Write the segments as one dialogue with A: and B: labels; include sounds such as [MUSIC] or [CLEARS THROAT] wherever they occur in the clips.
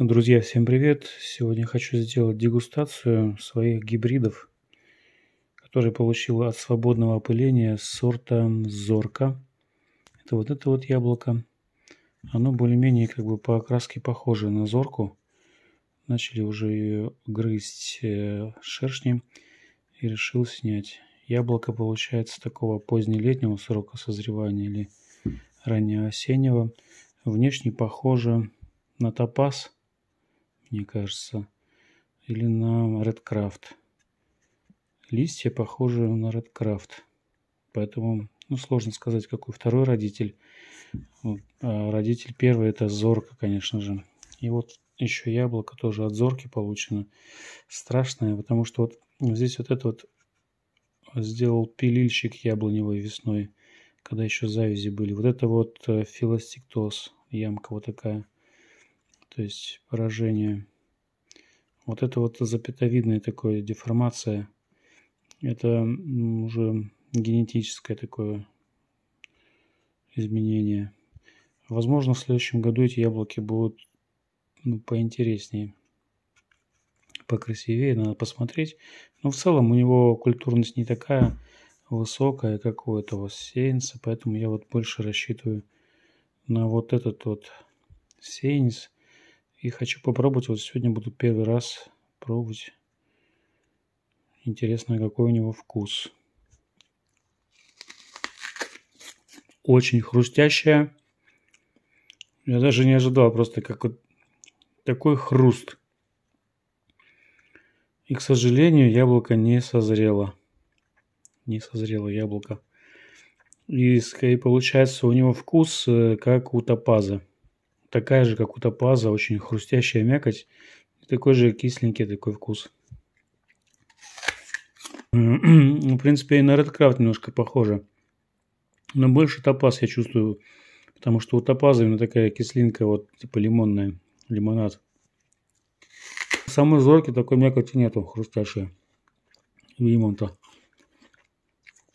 A: Друзья, всем привет! Сегодня хочу сделать дегустацию своих гибридов, которые получил от свободного опыления сорта Зорка. Это вот это вот яблоко. Оно более-менее как бы по окраске похоже на Зорку. Начали уже ее грызть э, шершни и решил снять. Яблоко получается такого позднелетнего срока созревания или раннего осеннего. Внешне похоже на топаз – мне кажется. Или на Redcraft. Листья похожи на Redcraft. Поэтому ну, сложно сказать, какой второй родитель. А родитель первый это Зорка, конечно же. И вот еще яблоко тоже от Зорки получено. Страшное, потому что вот здесь вот это вот сделал пилильщик яблоневой весной, когда еще завязи были. Вот это вот э, филостиктоз, ямка вот такая то есть поражение. Вот это вот запятовидная такая деформация, это уже генетическое такое изменение. Возможно, в следующем году эти яблоки будут ну, поинтереснее, покрасивее, надо посмотреть. Но в целом у него культурность не такая высокая, как у этого сеянца, поэтому я вот больше рассчитываю на вот этот вот сеянец. И хочу попробовать, вот сегодня буду первый раз пробовать. Интересно, какой у него вкус. Очень хрустящая. Я даже не ожидал просто как вот такой хруст. И, к сожалению, яблоко не созрело. Не созрело яблоко. И, и получается у него вкус э, как у топаза такая же, как у топаза, очень хрустящая мякоть. Такой же кисленький такой вкус. [CLEARS THROAT] Ну, в принципе, и на Redcraft немножко похоже. Но больше топаз я чувствую, потому что у топаза именно такая кислинка, вот типа лимонная, лимонад. Самой зорки такой мякоти нету, хрустящая. И имон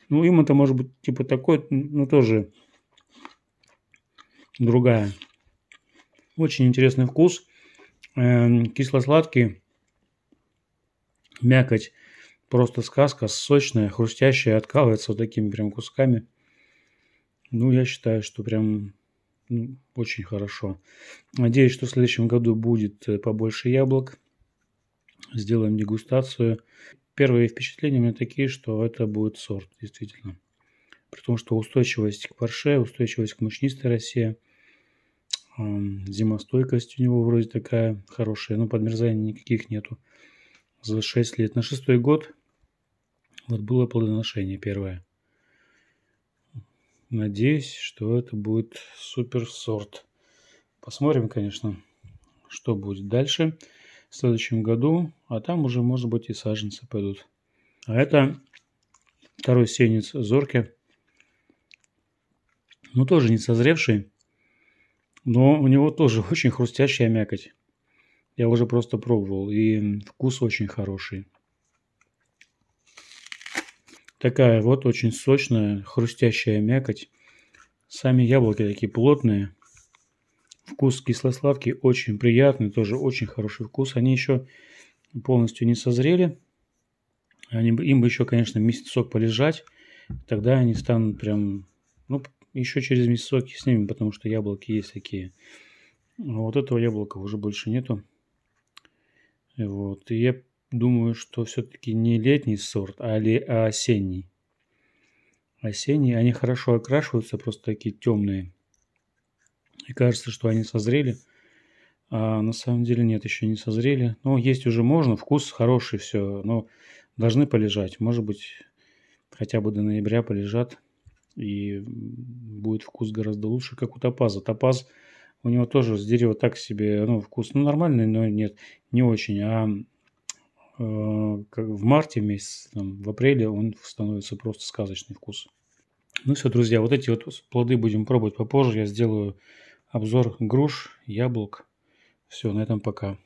A: Ну, имон может быть типа такой, но тоже другая. Очень интересный вкус. Эм, кисло-сладкий. Мякоть. Просто сказка сочная, хрустящая, откалывается вот такими прям кусками. Ну, я считаю, что прям ну, очень хорошо. Надеюсь, что в следующем году будет э, побольше яблок. Сделаем дегустацию. Первые впечатления у меня такие, что это будет сорт, действительно. При том, что устойчивость к парше, устойчивость к мучнистой России – Зимостойкость у него вроде такая хорошая, но ну, подмерзаний никаких нету. За 6 лет. На шестой год вот было плодоношение первое. Надеюсь, что это будет супер сорт. Посмотрим, конечно, что будет дальше в следующем году. А там уже, может быть, и саженцы пойдут. А это второй сенец зорки. Ну, тоже не созревший. Но у него тоже [LAUGHS] очень хрустящая мякоть. Я уже просто пробовал. И вкус очень хороший. Такая вот очень сочная, хрустящая мякоть. Сами яблоки такие плотные. Вкус кисло кислославки очень приятный, тоже очень хороший вкус. Они еще полностью не созрели. Они, им бы еще, конечно, месяцок полежать. Тогда они станут прям ну, еще через месяцок снимем, потому что яблоки есть такие. А вот этого яблока уже больше нету. Вот. И я думаю, что все-таки не летний сорт, а, ли, а осенний. Осенние, они хорошо окрашиваются, просто такие темные. И кажется, что они созрели. А на самом деле нет, еще не созрели. Но есть уже можно, вкус хороший, все. Но должны полежать. Может быть, хотя бы до ноября полежат и будет вкус гораздо лучше, как у топаза. Топаз у него тоже с дерева так себе, ну, вкус, ну, нормальный, но нет, не очень. А э, как в марте месяц, там, в апреле он становится просто сказочный вкус. Ну все, друзья, вот эти вот плоды будем пробовать попозже. Я сделаю обзор груш, яблок. Все, на этом пока.